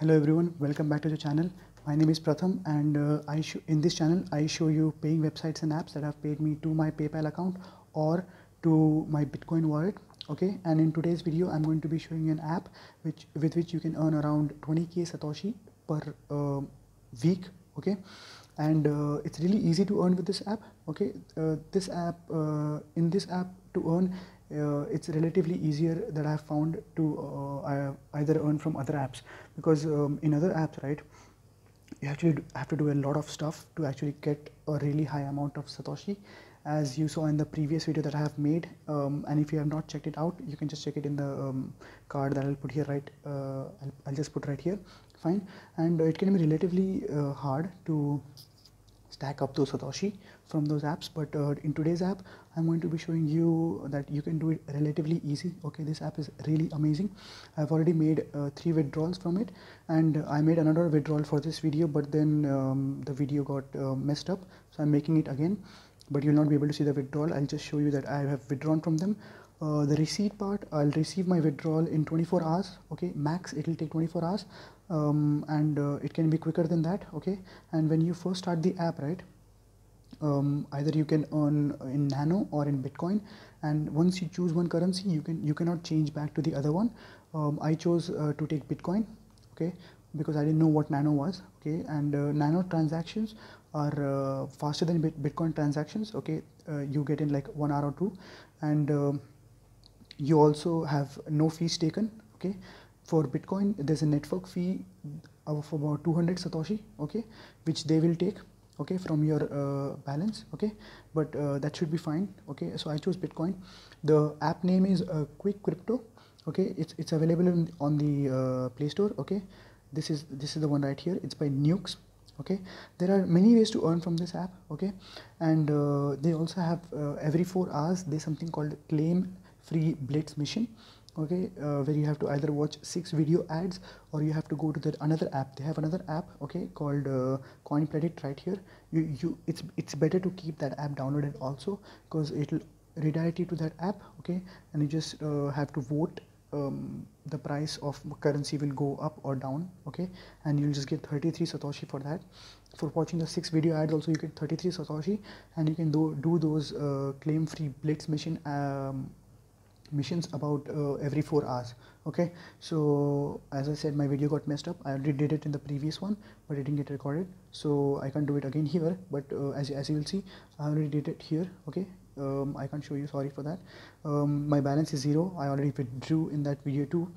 hello everyone welcome back to the channel my name is Pratham and uh, I in this channel I show you paying websites and apps that have paid me to my PayPal account or to my Bitcoin wallet okay and in today's video I'm going to be showing you an app which with which you can earn around 20k Satoshi per uh, week okay and uh, it's really easy to earn with this app okay uh, this app uh, in this app to earn uh, it's relatively easier that I've found to uh, either earn from other apps because um, in other apps, right, you actually have to do a lot of stuff to actually get a really high amount of Satoshi as you saw in the previous video that I have made um, and if you have not checked it out you can just check it in the um, card that I'll put here right uh, I'll, I'll, just put right here fine and it can be relatively uh, hard to stack up those satoshi from those apps but uh, in today's app i'm going to be showing you that you can do it relatively easy okay this app is really amazing i've already made uh, three withdrawals from it and i made another withdrawal for this video but then um, the video got uh, messed up so i'm making it again but you'll not be able to see the withdrawal i'll just show you that i have withdrawn from them uh, the receipt part i'll receive my withdrawal in 24 hours okay max it'll take 24 hours um, and uh, it can be quicker than that okay and when you first start the app right um, either you can earn in nano or in bitcoin and once you choose one currency you can you cannot change back to the other one um, i chose uh, to take bitcoin okay because i didn't know what nano was okay and uh, nano transactions are uh, faster than bit bitcoin transactions okay uh, you get in like one hour or two and um, you also have no fees taken okay for Bitcoin, there's a network fee of about 200 Satoshi, okay, which they will take okay from your uh, balance okay but uh, that should be fine okay so i chose bitcoin the app name is uh, quick crypto okay it's it's available in, on the uh, play store okay this is this is the one right here it's by nukes okay there are many ways to earn from this app okay and uh, they also have uh, every 4 hours there's something called claim free blitz mission okay uh, where you have to either watch six video ads or you have to go to that another app they have another app okay called uh, coin credit right here you you it's it's better to keep that app downloaded also because it'll redirect you to that app okay and you just uh, have to vote um, the price of currency will go up or down okay and you'll just get 33 satoshi for that for watching the six video ads also you get 33 satoshi and you can do do those uh, claim free blitz mission um, missions about uh, every four hours okay so as i said my video got messed up i already did it in the previous one but it didn't get recorded so i can't do it again here but uh, as, as you will see i already did it here okay um, i can't show you sorry for that um, my balance is zero i already withdrew in that video too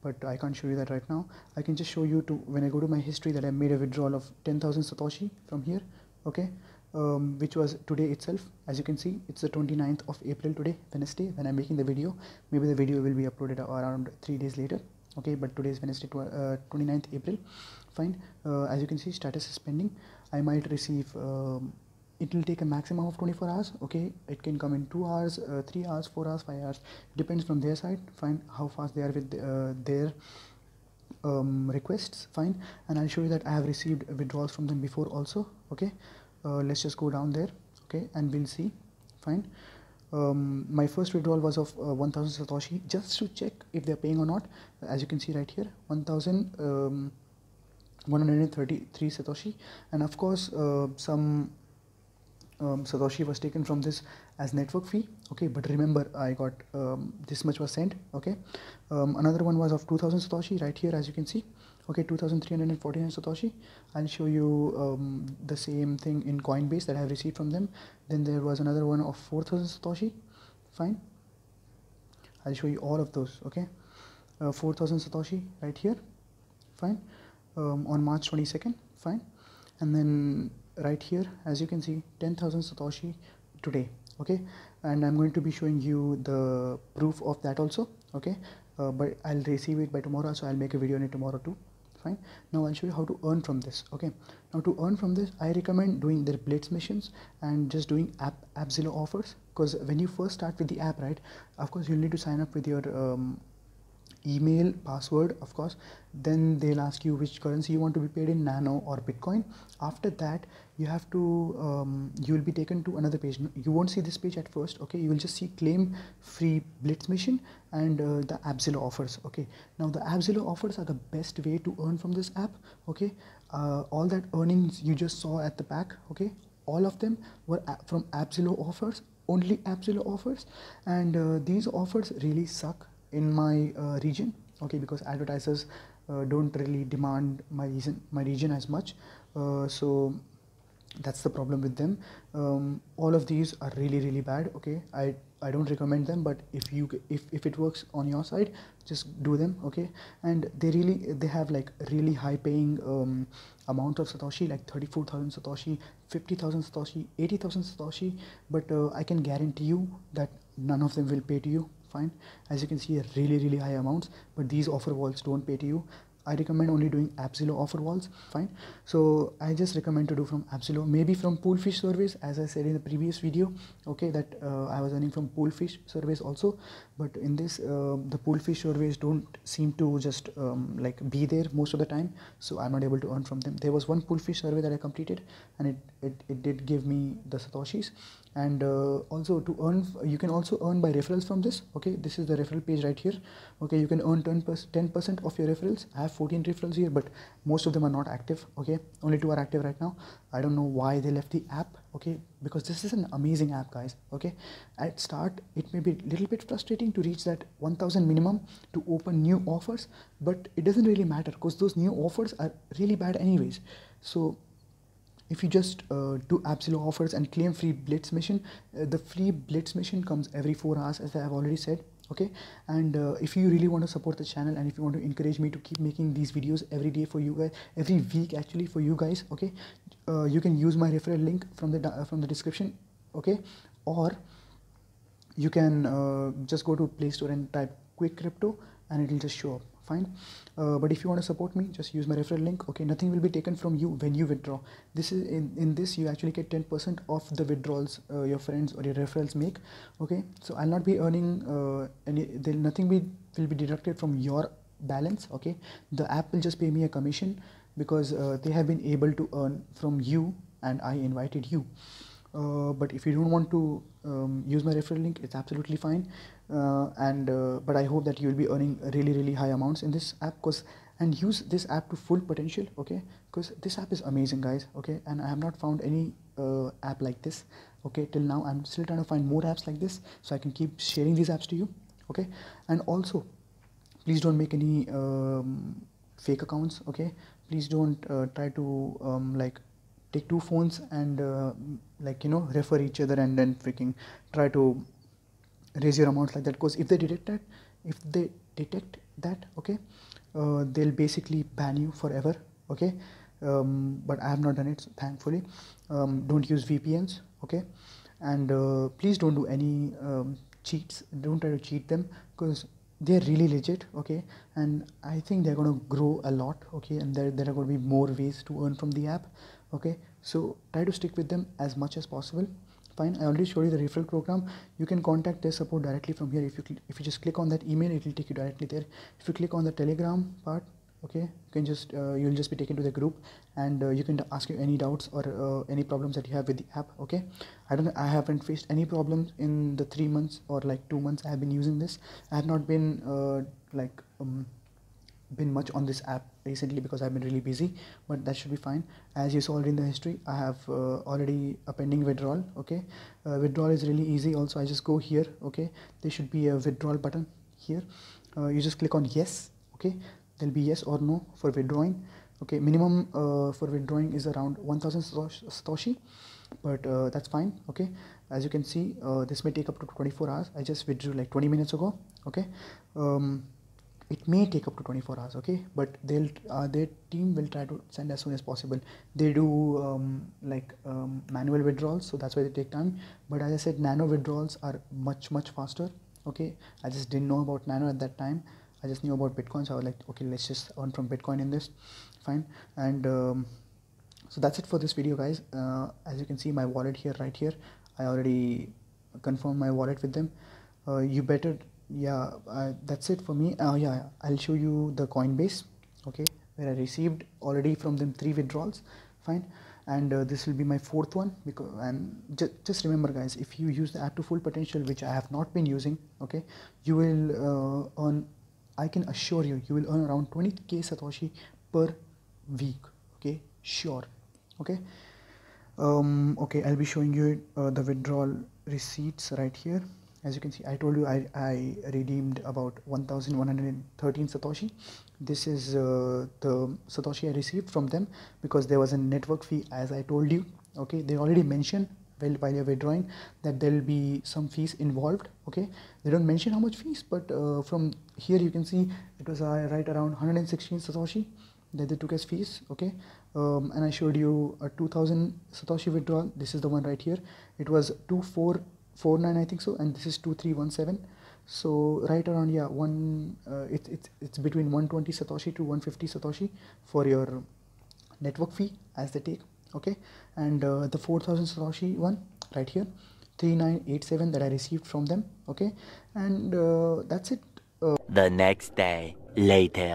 but I can't show you that right now. I can just show you to when I go to my history that I made a withdrawal of 10,000 Satoshi from here. Okay, um, which was today itself as you can see it's the 29th of April today Wednesday when I'm making the video maybe the video will be uploaded around three days later okay but today is Wednesday tw uh, 29th April fine uh, as you can see status is pending I might receive um, it will take a maximum of 24 hours okay it can come in 2 hours uh, 3 hours 4 hours 5 hours depends from their side fine how fast they are with uh, their um, requests fine and I'll show you that I have received withdrawals from them before also okay uh, let's just go down there okay and we'll see fine um, my first withdrawal was of uh, 1000 satoshi just to check if they're paying or not as you can see right here 1000 um, 133 satoshi and of course uh, some um, Satoshi was taken from this as network fee okay but remember I got um, this much was sent okay um, another one was of 2000 Satoshi right here as you can see okay 2349 Satoshi I'll show you um, the same thing in Coinbase that I have received from them then there was another one of 4000 Satoshi fine I'll show you all of those okay uh, 4000 Satoshi right here fine um, on March 22nd fine and then right here as you can see 10,000 Satoshi today okay and I'm going to be showing you the proof of that also okay uh, but I'll receive it by tomorrow so I'll make a video on it tomorrow too fine now I'll show you how to earn from this okay now to earn from this I recommend doing the blitz missions and just doing app AppZillow offers because when you first start with the app right of course you'll need to sign up with your um, email password of course then they'll ask you which currency you want to be paid in nano or bitcoin after that you have to um, you will be taken to another page you won't see this page at first okay you will just see claim free blitz mission and uh, the abzilla offers okay now the abzilla offers are the best way to earn from this app okay uh, all that earnings you just saw at the back okay all of them were from abzilla offers only abzilla offers and uh, these offers really suck in my uh, region okay because advertisers uh, don't really demand my region my region as much uh, so that's the problem with them um, all of these are really really bad okay i i don't recommend them but if you if, if it works on your side just do them okay and they really they have like really high paying um, amount of satoshi like 34000 satoshi 50000 satoshi 80000 satoshi but uh, i can guarantee you that none of them will pay to you fine as you can see really really high amounts but these offer walls don't pay to you I recommend only doing Absilo offer walls fine so I just recommend to do from Absilo maybe from Poolfish surveys as I said in the previous video okay that uh, I was earning from Poolfish surveys also but in this uh, the Poolfish surveys don't seem to just um, like be there most of the time so I'm not able to earn from them there was one Poolfish survey that I completed and it, it, it did give me the Satoshis and uh, also to earn you can also earn by referrals from this okay this is the referral page right here okay you can earn 10 percent of your referrals i have 14 referrals here but most of them are not active okay only two are active right now i don't know why they left the app okay because this is an amazing app guys okay at start it may be a little bit frustrating to reach that 1000 minimum to open new offers but it doesn't really matter because those new offers are really bad anyways so if you just uh, do absolute offers and claim free blitz mission uh, the free blitz mission comes every four hours as I have already said okay and uh, if you really want to support the channel and if you want to encourage me to keep making these videos every day for you guys every week actually for you guys okay uh, you can use my referral link from the uh, from the description okay or you can uh, just go to play store and type quick crypto and it will just show up fine uh, but if you want to support me just use my referral link okay nothing will be taken from you when you withdraw this is in, in this you actually get 10% of the withdrawals uh, your friends or your referrals make okay so I'll not be earning uh, any there nothing be will be deducted from your balance okay the app will just pay me a commission because uh, they have been able to earn from you and I invited you uh, but if you don't want to um, use my referral link, it's absolutely fine. Uh, and uh, but I hope that you will be earning really really high amounts in this app, cause and use this app to full potential. Okay, cause this app is amazing, guys. Okay, and I have not found any uh, app like this. Okay, till now I'm still trying to find more apps like this, so I can keep sharing these apps to you. Okay, and also please don't make any um, fake accounts. Okay, please don't uh, try to um, like take two phones and uh, like you know refer each other and then freaking try to raise your amounts like that because if they detect that if they detect that okay uh, they'll basically ban you forever okay um, but i have not done it so thankfully um, don't use vpns okay and uh, please don't do any um, cheats don't try to cheat them because they're really legit okay and i think they're going to grow a lot okay and there, there are going to be more ways to earn from the app okay so try to stick with them as much as possible fine i already showed you the referral program you can contact their support directly from here if you if you just click on that email it will take you directly there if you click on the telegram part okay you can just uh, you'll just be taken to the group and uh, you can ask you any doubts or uh, any problems that you have with the app okay i don't i haven't faced any problems in the three months or like two months i have been using this i have not been uh, like um, been much on this app recently because I've been really busy, but that should be fine. As you saw already in the history, I have uh, already a pending withdrawal. Okay, uh, withdrawal is really easy. Also, I just go here. Okay, there should be a withdrawal button here. Uh, you just click on yes. Okay, there'll be yes or no for withdrawing. Okay, minimum uh, for withdrawing is around 1000 Satoshi, but uh, that's fine. Okay, as you can see, uh, this may take up to 24 hours. I just withdrew like 20 minutes ago. Okay. Um, it may take up to 24 hours okay but they'll uh, their team will try to send as soon as possible they do um, like um, manual withdrawals so that's why they take time but as i said nano withdrawals are much much faster okay i just didn't know about nano at that time i just knew about bitcoin so i was like okay let's just earn from bitcoin in this fine and um, so that's it for this video guys uh, as you can see my wallet here right here i already confirmed my wallet with them uh, you better yeah I, that's it for me uh, yeah i'll show you the coinbase okay where i received already from them three withdrawals fine and uh, this will be my fourth one because and ju just remember guys if you use the app to full potential which i have not been using okay you will uh, earn i can assure you you will earn around 20k satoshi per week okay sure okay um okay i'll be showing you uh, the withdrawal receipts right here as you can see i told you i, I redeemed about 1113 satoshi this is uh, the satoshi i received from them because there was a network fee as i told you okay they already mentioned well while you're withdrawing that there'll be some fees involved okay they don't mention how much fees but uh, from here you can see it was uh, right around 116 satoshi that they took as fees okay um, and i showed you a 2000 satoshi withdrawal this is the one right here it was 24 49 i think so and this is 2317 so right around yeah one uh, it, it, it's between 120 satoshi to 150 satoshi for your network fee as they take okay and uh, the 4000 satoshi one right here 3987 that i received from them okay and uh, that's it uh, the next day later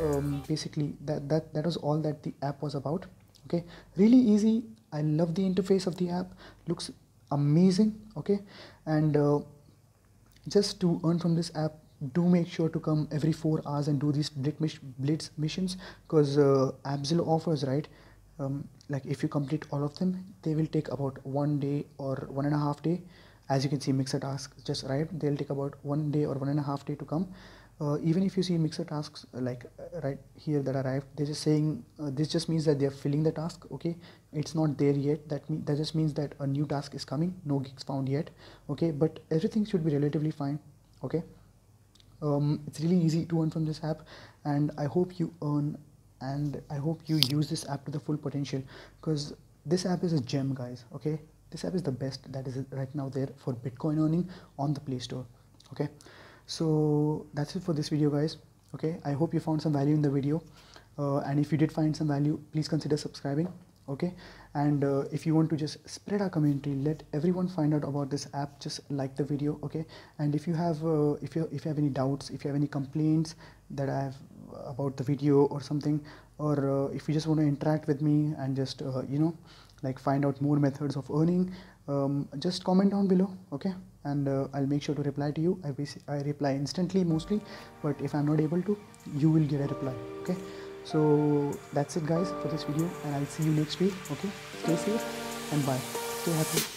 um, basically that, that that was all that the app was about okay really easy i love the interface of the app looks amazing okay and uh, just to earn from this app do make sure to come every four hours and do these blitz missions because uh, Abzilla offers right um, like if you complete all of them they will take about one day or one and a half day as you can see mixer tasks just arrived they'll take about one day or one and a half day to come uh, even if you see mixer tasks uh, like uh, right here that arrived they're just saying uh, this just means that they're filling the task okay it's not there yet that mean that just means that a new task is coming no gigs found yet okay but everything should be relatively fine okay um, it's really easy to earn from this app and i hope you earn and i hope you use this app to the full potential because this app is a gem guys okay this app is the best that is right now there for bitcoin earning on the play store okay so that's it for this video guys okay i hope you found some value in the video uh, and if you did find some value please consider subscribing okay and uh, if you want to just spread our community let everyone find out about this app just like the video okay and if you have uh, if you if you have any doubts if you have any complaints that i have uh, about the video or something or uh, if you just want to interact with me and just uh, you know like find out more methods of earning um, just comment down below okay and uh, I'll make sure to reply to you I, I reply instantly mostly but if I'm not able to you will get a reply okay so that's it guys for this video and I'll see you next week okay stay safe and bye stay happy